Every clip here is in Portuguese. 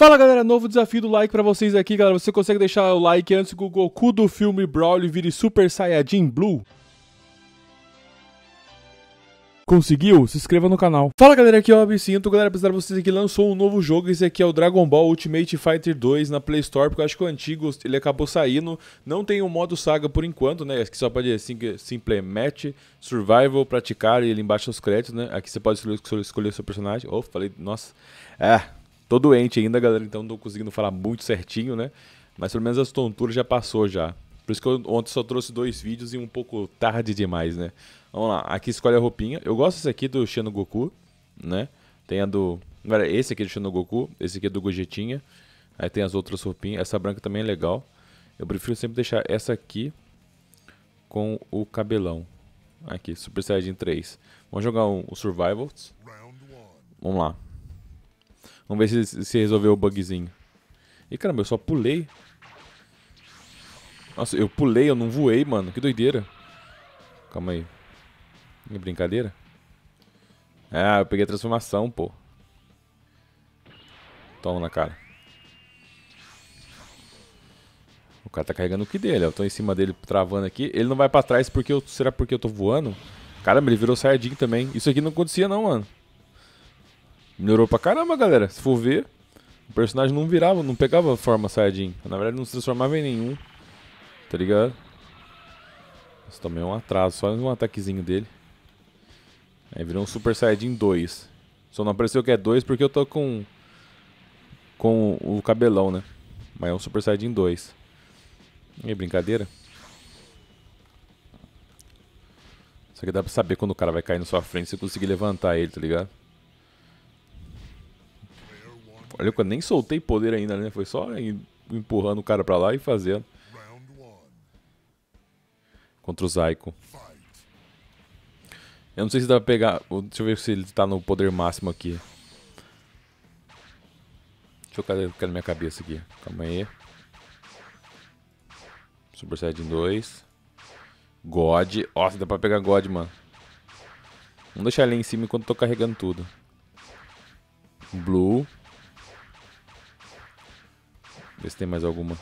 Fala galera, novo desafio do like pra vocês aqui, galera. Você consegue deixar o like antes que o Goku do filme Broly vire Super Saiyajin Blue? Conseguiu? Se inscreva no canal. Fala galera, aqui é o Abicinto, Galera, Apesar de vocês aqui, lançou um novo jogo. Esse aqui é o Dragon Ball Ultimate Fighter 2 na Play Store, porque eu acho que o antigo ele acabou saindo. Não tem o um modo saga por enquanto, né? Aqui só pode assim, simple match, survival, praticar e ele embaixo os créditos, né? Aqui você pode escolher, o seu personagem. Oh, falei, nossa. é. Tô doente ainda, galera, então não tô conseguindo falar muito certinho, né? Mas pelo menos as tonturas já passou já. Por isso que eu ontem só trouxe dois vídeos e um pouco tarde demais, né? Vamos lá, aqui escolhe a roupinha. Eu gosto desse aqui do Shino Goku, né? Tem a do... Agora, esse aqui é do Shino Goku, esse aqui é do Gojetinha. Aí tem as outras roupinhas. Essa branca também é legal. Eu prefiro sempre deixar essa aqui com o cabelão. Aqui, Super Saiyajin 3. Vamos jogar um, um Vamos lá. Vamos ver se, se resolveu o bugzinho. E caramba, eu só pulei. Nossa, eu pulei, eu não voei, mano. Que doideira. Calma aí. Que é brincadeira. Ah, eu peguei a transformação, pô. Toma na cara. O cara tá carregando o que dele? Eu tô em cima dele, travando aqui. Ele não vai pra trás porque eu... Será porque eu tô voando? Caramba, ele virou sardinha também. Isso aqui não acontecia não, mano. Melhorou pra caramba, galera. Se for ver, o personagem não virava, não pegava forma Saiyajin. Na verdade, não se transformava em nenhum. Tá ligado? Isso também é um atraso, só um ataquezinho dele. Aí é, virou um Super Saiyajin 2. Só não apareceu que é 2 porque eu tô com com o cabelão, né? Mas é um Super Saiyajin 2. E brincadeira. Só que dá pra saber quando o cara vai cair na sua frente se você conseguir levantar ele, tá ligado? Olha, eu nem soltei poder ainda, né? Foi só empurrando o cara pra lá e fazendo. Contra o Zaiko. Eu não sei se dá pra pegar... Deixa eu ver se ele tá no poder máximo aqui. Deixa eu colocar na minha cabeça aqui. Calma aí. Super Saiyajin 2. God. Nossa, dá pra pegar God, mano. Vamos deixar ele em cima enquanto eu tô carregando tudo. Blue. Ver se tem mais alguma.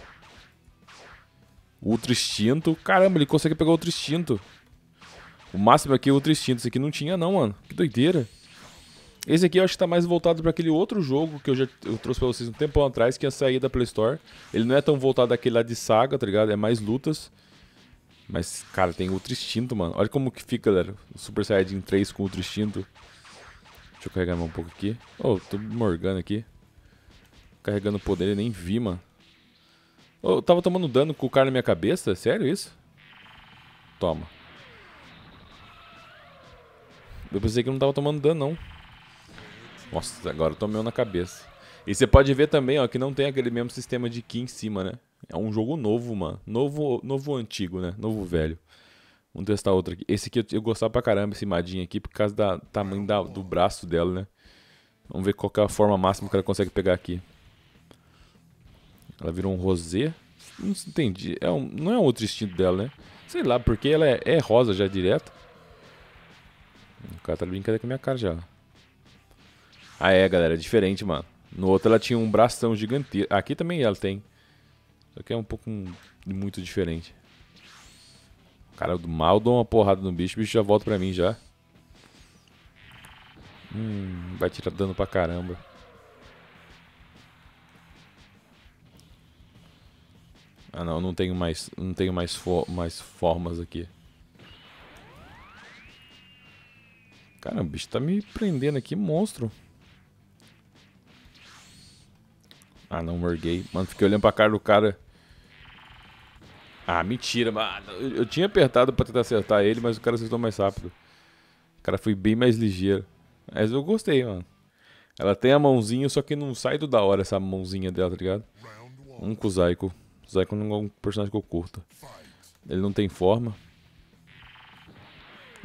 Ultra Instinto. Caramba, ele consegue pegar Ultra Instinto. O máximo aqui é Ultra Instinto. Esse aqui não tinha não, mano. Que doideira. Esse aqui eu acho que tá mais voltado para aquele outro jogo que eu já eu trouxe pra vocês um tempão atrás, que ia sair da Play Store. Ele não é tão voltado àquele lá de saga, tá ligado? É mais lutas. Mas, cara, tem Ultra Instinto, mano. Olha como que fica, galera. O Super Saiyajin 3 com Ultra Instinto. Deixa eu carregar mais um pouco aqui. Oh, tô morgando aqui. Carregando o poder, eu nem vi, mano. Eu tava tomando dano com o cara na minha cabeça? Sério isso? Toma. Eu pensei que não tava tomando dano, não. Nossa, agora tomei um na cabeça. E você pode ver também, ó, que não tem aquele mesmo sistema de Ki em cima, né? É um jogo novo, mano. Novo, novo antigo, né? Novo velho. Vamos testar outro aqui. Esse aqui eu, gostava pra caramba, esse Madinha aqui, por causa do tamanho da, do braço dela, né? Vamos ver qual é a forma máxima que ela consegue pegar aqui. Ela virou um rosé. Não entendi. É um, não é outro estilo dela, né? Sei lá, porque ela é, é rosa já direto. O cara tá brincando com a minha cara já. Ah, é, galera. É diferente, mano. No outro ela tinha um bração gigantesco. Aqui também ela tem. Só que é um pouco um, muito diferente. cara do mal dou uma porrada no bicho. O bicho já volta pra mim já. Hum, vai tirar dano pra caramba. Ah não, não tenho mais, não tenho mais, for, mais formas aqui. Cara, o bicho tá me prendendo aqui, monstro. Ah não, merguei. Mano, fiquei olhando pra cara do cara. Ah, mentira, mano. Ah, eu, eu tinha apertado pra tentar acertar ele, mas o cara acertou mais rápido. O cara foi bem mais ligeiro. Mas eu gostei, mano. Ela tem a mãozinha, só que não sai do da hora essa mãozinha dela, tá ligado? Um Kuzaiko. Zyko não é um personagem que eu curto. Ele não tem forma.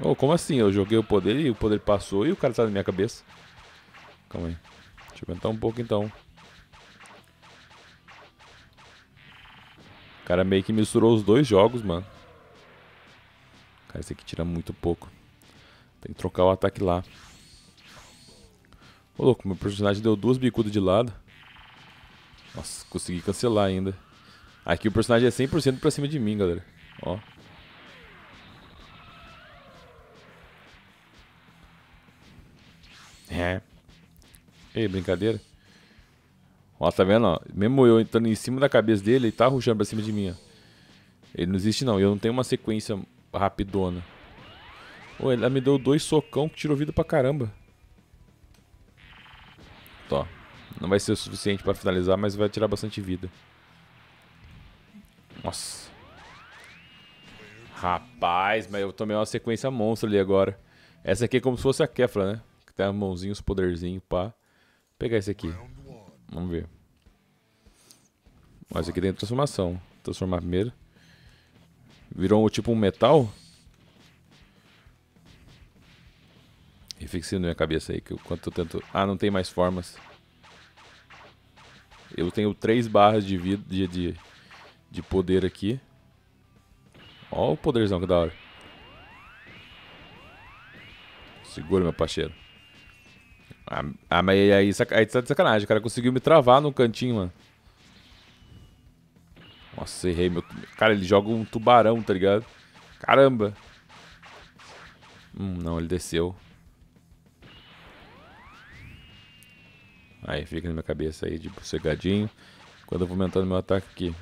Oh, como assim? Eu joguei o poder e o poder passou e o cara tá na minha cabeça. Calma aí. Deixa eu aguentar um pouco então. O cara meio que misturou os dois jogos, mano. Cara, esse aqui tira muito pouco. Tem que trocar o ataque lá. Ô louco, meu personagem deu duas bicudas de lado. Nossa, consegui cancelar ainda. Aqui o personagem é 100% pra cima de mim, galera. Ó. É. Ei, brincadeira. Ó, tá vendo, ó? Mesmo eu entrando em cima da cabeça dele, ele tá ruxando pra cima de mim, ó. Ele não existe, não. Eu não tenho uma sequência rapidona. Ô, ela me deu dois socão que tirou vida pra caramba. Tó. Tá, não vai ser o suficiente pra finalizar, mas vai tirar bastante vida. Nossa. Rapaz, mas eu tomei uma sequência monstro ali agora. Essa aqui é como se fosse a Kefla, né? Que tem a mãozinha, os poderzinhos, pá. Vou pegar esse aqui. Vamos ver. Mas aqui tem transformação. Transformar primeiro. Virou tipo um metal? E na minha cabeça aí, que eu, quanto eu tento... Ah, não tem mais formas. Eu tenho 3 barras de vida... de, de de poder aqui. Ó o poderzão que é da hora. Segura, meu parceiro. Ah, ah mas aí, aí tá de sacanagem. O cara conseguiu me travar no cantinho, mano. Nossa, errei meu... Cara, ele joga um tubarão, tá ligado? Caramba. Hum, não, ele desceu. Aí fica na minha cabeça aí, de tipo, Quando eu vou aumentando meu ataque aqui.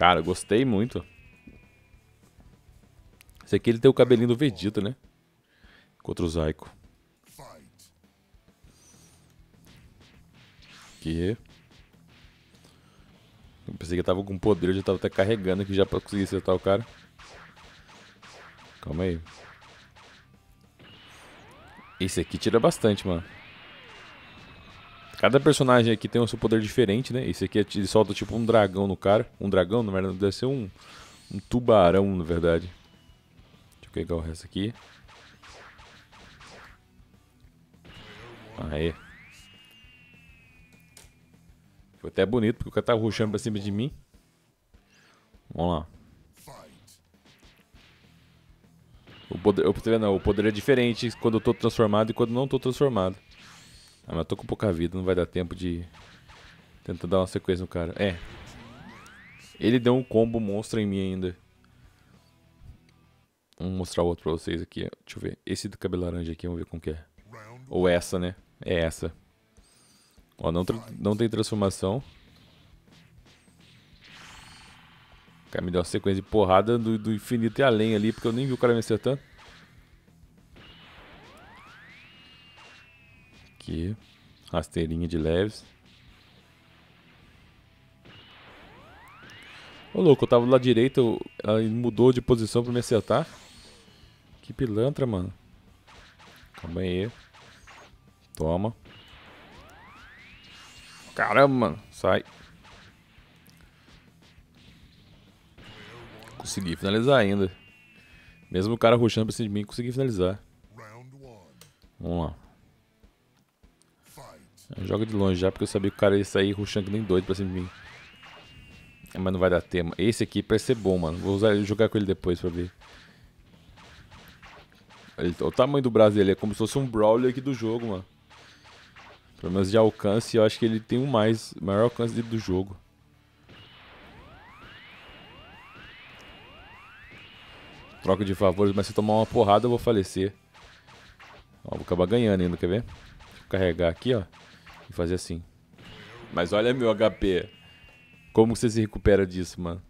Cara, gostei muito. Esse aqui ele tem o cabelinho do Vegeta, né? Contra o Zaico. Aqui. Eu pensei que eu tava com poder, eu já tava até carregando aqui já pra conseguir acertar o cara. Calma aí. Esse aqui tira bastante, mano. Cada personagem aqui tem o seu poder diferente, né? Esse aqui é ele solta tipo um dragão no cara. Um dragão, na verdade, deve ser um, um tubarão, na verdade. Deixa eu pegar o resto aqui. Aê. Foi até bonito, porque o cara tá ruxando pra cima de mim. Vamos lá. O poder, o poder, não, o poder é diferente quando eu tô transformado e quando não tô transformado. Ah, mas eu tô com pouca vida, não vai dar tempo de tentar dar uma sequência no cara. É. Ele deu um combo monstro em mim ainda. Vamos mostrar o outro pra vocês aqui. Deixa eu ver. Esse do cabelo laranja aqui, vamos ver como que é. Ou essa, né? É essa. Ó, não, não tem transformação. O cara me deu uma sequência de porrada do, do infinito e além ali, porque eu nem vi o cara vencer tanto. aqui. Rasteirinha de leves. Ô louco, eu tava do lado direito, ele mudou de posição pra me acertar. Que pilantra, mano. Calma aí. Toma. Caramba, mano. Sai. Consegui finalizar ainda. Mesmo o cara rushando pra cima de mim, consegui finalizar. Vamos lá. Joga de longe já, porque eu sabia que o cara ia sair rushando que nem doido pra cima de mim. É, mas não vai dar tema. Esse aqui parece ser bom, mano. Vou usar, jogar com ele depois pra ver. Ele, o tamanho do braço dele é como se fosse um Brawler aqui do jogo, mano. Pelo menos de alcance, eu acho que ele tem um mais, maior alcance dele do jogo. Troca de favores, mas se tomar uma porrada eu vou falecer. Ó, vou acabar ganhando ainda, quer ver? Vou carregar aqui, ó. E fazer assim. Mas olha meu HP. Como você se recupera disso, mano?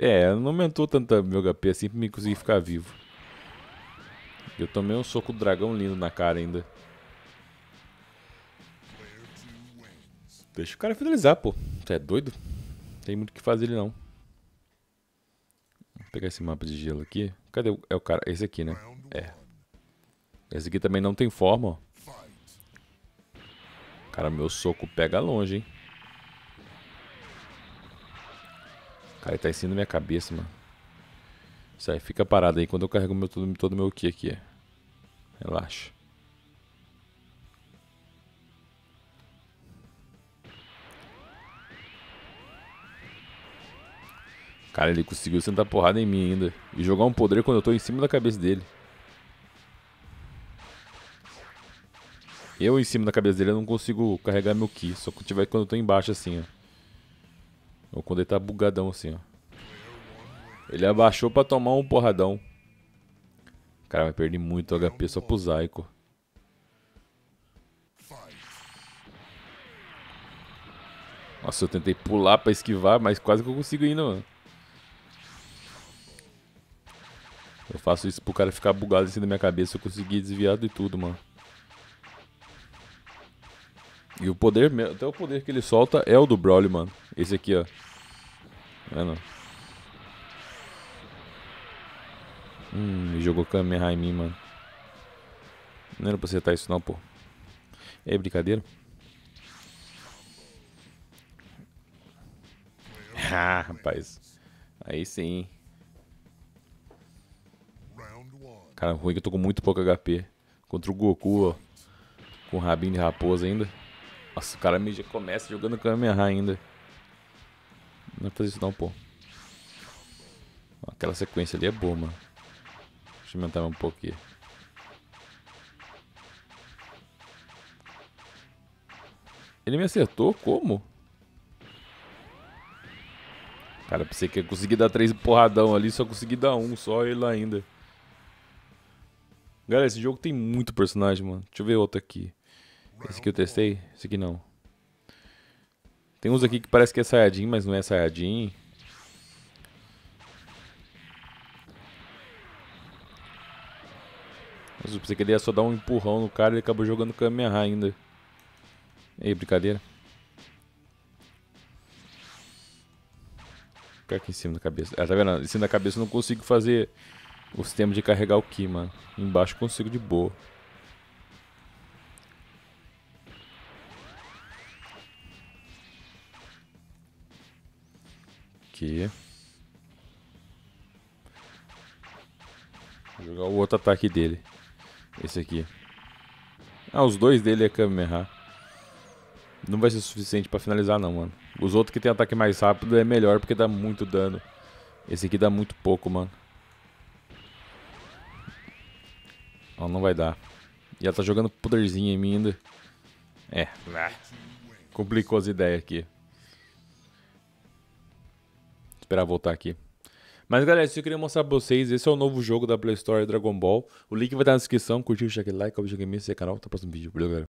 É, não aumentou tanto meu HP assim pra me conseguir ficar vivo. Eu tomei um soco do dragão lindo na cara ainda. Deixa o cara finalizar, pô. Você é doido? Não tem muito o que fazer ele não. Vou pegar esse mapa de gelo aqui. Cadê o... É o cara... Esse aqui, né? É. Esse aqui também não tem forma, ó. Cara, meu soco pega longe, hein? Cara, ele tá em cima da minha cabeça, mano. Isso aí, fica parado aí quando eu carrego meu, todo, todo meu Ki aqui. É. Relaxa. Cara, ele conseguiu sentar porrada em mim ainda. E jogar um poder quando eu tô em cima da cabeça dele. Eu em cima da cabeça dele eu não consigo carregar meu Ki, só que tiver quando eu tô embaixo assim, ó. Ou quando ele tá bugadão assim, ó. Ele abaixou pra tomar um porradão. Cara, vai perder muito HP só pro Zaiko. Nossa, eu tentei pular pra esquivar, mas quase que eu consigo ainda, mano. Eu faço isso pro cara ficar bugado em cima da minha cabeça, eu consegui desviar de tudo, mano. E o poder, até o poder que ele solta é o do Broly, mano. Esse aqui, ó. É, não. Hum, ele jogou Kamehameha em mim, mano. Não era pra acertar isso não, pô. É brincadeira? ah, rapaz. Aí sim. Cara, ruim que eu tô com muito pouco HP. Contra o Goku, ó. Com o rabinho de raposa ainda. Nossa, o cara já começa jogando Kamehameha ainda. Não vai fazer isso não, pô. Aquela sequência ali é boa, mano. Deixa eu aumentar um pouquinho. Ele me acertou? Como? Cara, pensei que ia conseguir dar três porradão ali, só consegui dar um, só ele ainda. Galera, esse jogo tem muito personagem, mano. Deixa eu ver outro aqui. Esse que eu testei? Esse aqui não. Tem uns aqui que parece que é Saiyajin, mas não é Saiyajin. Mas eu pensei que ele ia só dar um empurrão no cara e ele acabou jogando Kamehameha ainda. Ei, brincadeira. Ficar aqui em cima da cabeça. Ah, tá vendo? Em cima da cabeça eu não consigo fazer o sistema de carregar o Ki, mano. Embaixo consigo de boa. aqui. Vou jogar o outro ataque dele. Esse aqui. Ah, os dois dele é Kamehameha. Não vai ser suficiente pra finalizar não, mano. Os outros que tem ataque mais rápido é melhor porque dá muito dano. Esse aqui dá muito pouco, mano. Ó, não vai dar. E ela tá jogando poderzinho em mim ainda. É. Complicou as ideias aqui. Esperar voltar aqui. Mas galera, isso eu queria mostrar pra vocês. Esse é o novo jogo da Play Store Dragon Ball. O link vai estar na descrição. Curtiu, deixa aquele like, o vídeo aqui, esse canal. Até o próximo vídeo. Valeu, galera.